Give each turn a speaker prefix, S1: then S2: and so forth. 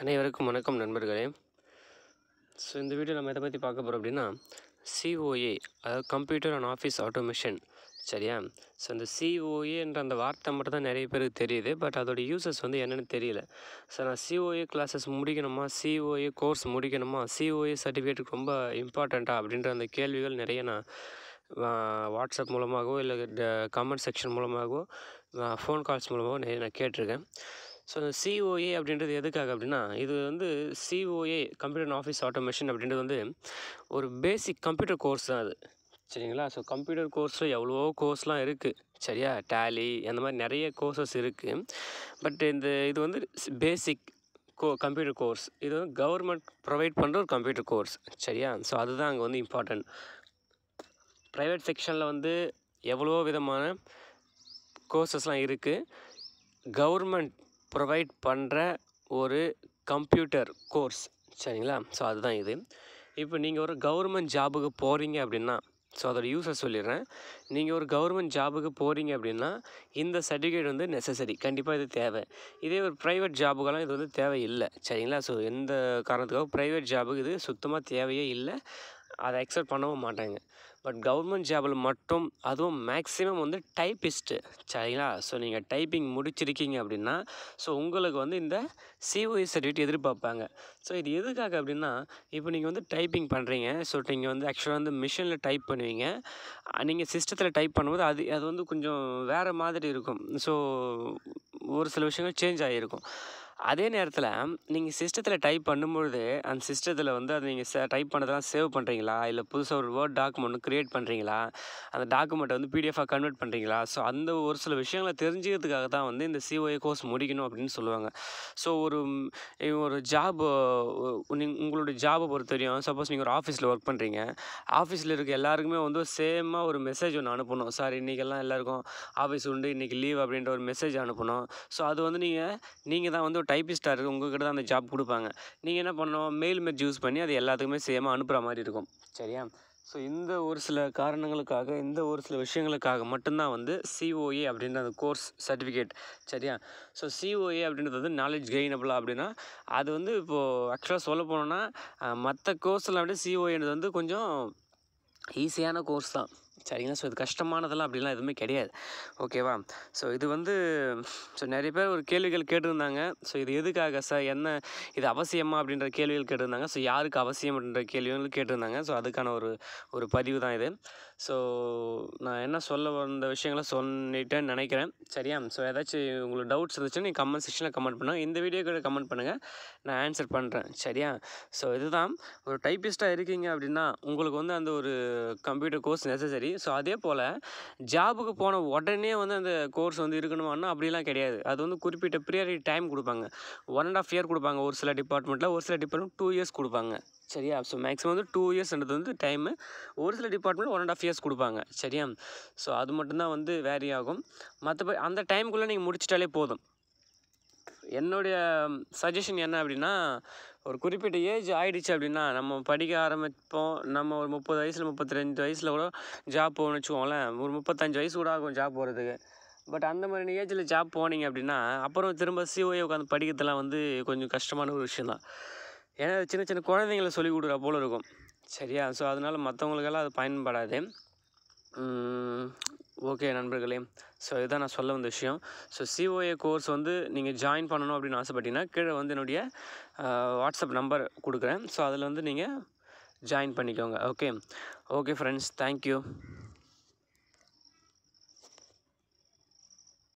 S1: அனைவருக்கும் வணக்கம் நண்பர்களே ஸோ இந்த வீடியோ நம்ம எதை பற்றி பார்க்க போகிறோம் அப்படின்னா சிஓஏ அதாவது கம்ப்யூட்டர் அண்ட் ஆஃபீஸ் ஆட்டோமேஷன் சரியா ஸோ அந்த சிஓஏன்ற அந்த வார்த்தை மட்டும் தான் நிறைய பேருக்கு தெரியுது பட் அதோடய யூசஸ் வந்து என்னென்னு தெரியல ஸோ நான் சிஓஏ கிளாஸஸ் முடிக்கணுமா சிஓஏ கோர்ஸ் முடிக்கணுமா சிஓஏ சர்டிஃபிகேட்டுக்கு ரொம்ப இம்பார்ட்டண்ட்டா அப்படின்ற அந்த கேள்விகள் நிறைய நான் வாட்ஸ்அப் மூலமாகவோ இல்லை கமெண்ட் செக்ஷன் மூலமாகவோ ஃபோன் கால்ஸ் மூலமாகவோ நிறைய நான் கேட்டிருக்கேன் ஸோ அந்த சிஓஏ அப்படின்றது எதுக்காக அப்படின்னா இது வந்து சிஓஏ கம்ப்யூட்டர் ஆஃபீஸ் ஆட்டோமேஷன் அப்படின்றது வந்து ஒரு பேசிக் கம்ப்யூட்டர் கோர்ஸ் தான் அது சரிங்களா ஸோ கம்ப்யூட்டர் கோர்ஸில் எவ்வளோ கோர்ஸ்லாம் இருக்குது சரியா டேலி அந்த மாதிரி நிறைய கோர்சஸ் இருக்குது பட் இந்த இது வந்து பேசிக் கோ கம்ப்யூட்டர் கோர்ஸ் இது வந்து கவர்மெண்ட் ப்ரொவைட் பண்ணுற ஒரு கம்ப்யூட்டர் கோர்ஸ் சரியா ஸோ அதுதான் அங்கே வந்து இம்பார்ட்டண்ட் ப்ரைவேட் செக்ஷனில் வந்து எவ்வளோ விதமான கோர்சஸ்லாம் இருக்குது கவர்மெண்ட் ப்ரொவைட் பண்ணுற ஒரு கம்ப்யூட்டர் கோர்ஸ் சரிங்களா ஸோ அதுதான் இது இப்போ நீங்கள் ஒரு கவர்மெண்ட் ஜாபுக்கு போகிறீங்க அப்படின்னா ஸோ அதோட யூஸை சொல்லிடுறேன் நீங்கள் ஒரு கவர்மெண்ட் ஜாபுக்கு போகிறீங்க அப்படின்னா இந்த சர்டிஃபிகேட் வந்து நெசசரி கண்டிப்பாக இது தேவை இதே ஒரு ப்ரைவேட் ஜாபுக்கெல்லாம் இது வந்து தேவையில்லை சரிங்களா ஸோ எந்த காரணத்துக்காக ப்ரைவேட் ஜாபுக்கு இது சுத்தமாக தேவையே இல்லை அதை அக்செப்ட் பண்ணவும் மாட்டாங்க பட் கவர்மெண்ட் ஜாபில் மட்டும் அதுவும் மேக்ஸிமம் வந்து டைப்பிஸ்ட்டு சரிங்களா ஸோ நீங்கள் டைப்பிங் முடிச்சிருக்கீங்க அப்படின்னா ஸோ உங்களுக்கு வந்து இந்த சிஓஇ சர்டிஃபிகேட் e எதிர்பார்ப்பாங்க ஸோ இது எதுக்காக அப்படின்னா இப்போ நீங்கள் வந்து டைப்பிங் பண்ணுறீங்க ஸோ நீங்கள் வந்து ஆக்சுவலாக வந்து மிஷினில் டைப் பண்ணுவீங்க நீங்கள் சிஸ்டத்தில் டைப் பண்ணும்போது அது அது வந்து கொஞ்சம் வேறு மாதிரி இருக்கும் ஸோ ஒரு சில விஷயங்கள் சேஞ்ச் ஆகிருக்கும் அதே நேரத்தில் நீங்கள் சிஸ்டத்தில் டைப் பண்ணும்பொழுது அந்த சிஸ்டத்தில் வந்து அது நீங்கள் டைப் பண்ணதெல்லாம் சேவ் பண்ணுறீங்களா இல்லை புதுசாக ஒரு வேர்ட் டாக்குமெண்ட் க்ரியேட் பண்ணுறீங்களா அந்த டாக்குமெண்ட்டை வந்து பிடிஎஃபாக கன்வெர்ட் பண்ணுறீங்களா ஸோ அந்த ஒரு சில விஷயங்களை தெரிஞ்சுக்கிறதுக்காக தான் வந்து இந்த சிஓஏ கோர்ஸ் முடிக்கணும் அப்படின்னு சொல்லுவாங்க ஸோ ஒரு ஒரு ஜாப் உங்களுடைய ஜாபை பொறுத்த வரையும் சப்போஸ் நீங்கள் ஒரு ஆஃபீஸில் ஒர்க் பண்ணுறீங்க ஆஃபீஸில் இருக்க எல்லாருக்குமே வந்து சேமாக ஒரு மெசேஜ் ஒன்று அனுப்பணும் சார் இன்றைக்கெல்லாம் எல்லாருக்கும் ஆஃபீஸ் உண்டு இன்றைக்கி லீவ் அப்படின்ற ஒரு மெசேஜ் அனுப்பணும் ஸோ அது வந்து நீங்கள் நீங்கள் தான் வந்து டைப்பிஸ்டாக இருக்குது உங்கள்கிட்ட தான் அந்த ஜாப் கொடுப்பாங்க நீங்கள் என்ன பண்ணணும் மெயில் மேட் யூஸ் பண்ணி அது எல்லாத்துக்குமே சேமாக அனுப்புகிற மாதிரி இருக்கும் சரியா ஸோ இந்த ஒரு சில காரணங்களுக்காக இந்த ஒரு சில விஷயங்களுக்காக மட்டும்தான் வந்து சிஓஏ அப்படின்ற அந்த கோர்ஸ் சர்டிஃபிகேட் சரியா ஸோ சிஓஏ அப்படின்றது வந்து நாலேஜ் கெயினபிளா அப்படின்னா அது வந்து இப்போது ஆக்சுவலாக சொல்ல போனோன்னா மற்ற கோர்ஸில் அப்படியே சிஓஏன்றது வந்து கொஞ்சம் ஈஸியான கோர்ஸ் தான் சரிங்களா ஸோ இது கஷ்டமானதெல்லாம் அப்படிலாம் எதுவுமே கிடையாது ஓகேவா ஸோ இது வந்து ஸோ நிறைய பேர் ஒரு கேள்விகள் கேட்டிருந்தாங்க ஸோ இது எதுக்காக சார் என்ன இது அவசியமா அப்படின்ற கேள்விகள் கேட்டிருந்தாங்க ஸோ யாருக்கு அவசியம் அப்படின்ற கேள்விகள் கேட்டிருந்தாங்க ஸோ அதுக்கான ஒரு ஒரு பதிவு தான் இது ஸோ நான் என்ன சொல்ல வந்த விஷயங்களை சொல்லிட்டேன்னு நினைக்கிறேன் சரியா ஸோ ஏதாச்சும் உங்களுக்கு டவுட்ஸ் இருந்துச்சுன்னா நீங்கள் கமெண்ட் செக்ஷனில் கமெண்ட் பண்ணுங்கள் இந்த வீடியோ கூட கமெண்ட் பண்ணுங்கள் நான் ஆன்சர் பண்ணுறேன் சரியா ஸோ இதுதான் ஒரு டைப்பிஸ்ட்டாக இருக்கீங்க அப்படின்னா உங்களுக்கு வந்து அந்த ஒரு கம்ப்யூட்டர் கோர்ஸ் நெசசரி ஸோ அதே போல் ஜாபுக்கு போன உடனே வந்து அந்த கோர்ஸ் வந்து இருக்கணுமான்னா அப்படிலாம் கிடையாது அது வந்து குறிப்பிட்ட ப்ரியாரிட்டி டைம் கொடுப்பாங்க ஒன் அண்ட் ஆஃப் இயர் கொடுப்பாங்க ஒரு சில டிபார்ட்மெண்ட்டில் ஒரு சில டிபார்ட்மெண்ட் டூ இயர்ஸ் கொடுப்பாங்க சரியா ஸோ மேக்ஸிமம் வந்து டூ இயர்ஸ்ன்றது வந்து டைமு ஒரு சில department one and half years கொடுப்பாங்க சரியா ஸோ அது மட்டும்தான் வந்து வேரி ஆகும் மற்றபடி அந்த டைமுக்குள்ளே நீங்கள் முடிச்சிட்டாலே போதும் என்னுடைய சஜஷன் என்ன அப்படின்னா ஒரு குறிப்பிட்ட ஏஜ் ஆகிடுச்சு அப்படின்னா நம்ம படிக்க ஆரம்பிப்போம் நம்ம ஒரு முப்பது வயசில் முப்பத்தி ரெண்டு வயசில் கூட ஜாப் போகணும்னு வச்சுக்கோங்களேன் ஒரு முப்பத்தஞ்சு வயசு கூட ஆகும் ஜாப் போகிறதுக்கு பட் அந்த மாதிரி ஏஜில் ஜாப் போனீங்க அப்படின்னா அப்புறம் திரும்ப சிஓஏ உட்காந்து படிக்கிறதுலாம் வந்து கொஞ்சம் கஷ்டமான ஒரு விஷயம் தான் ஏன்னா சின்ன சின்ன குழந்தைங்கள சொல்லிக் கொடுக்குற போல் இருக்கும் சரியா ஸோ அதனால் மற்றவங்களுக்கெல்லாம் அது பயன்படாது ஓகே நண்பர்களே ஸோ இதுதான் நான் சொல்ல வந்த விஷயம் ஸோ சிஓஏ கோர்ஸ் வந்து நீங்கள் ஜாயின் பண்ணணும் அப்படின்னு ஆசைப்பட்டீங்கன்னா கீழே வந்து என்னுடைய வாட்ஸ்அப் நம்பர் கொடுக்குறேன் ஸோ அதில் வந்து நீங்கள் ஜாயின் பண்ணிக்கோங்க ஓகே ஓகே ஃப்ரெண்ட்ஸ் தேங்க்யூ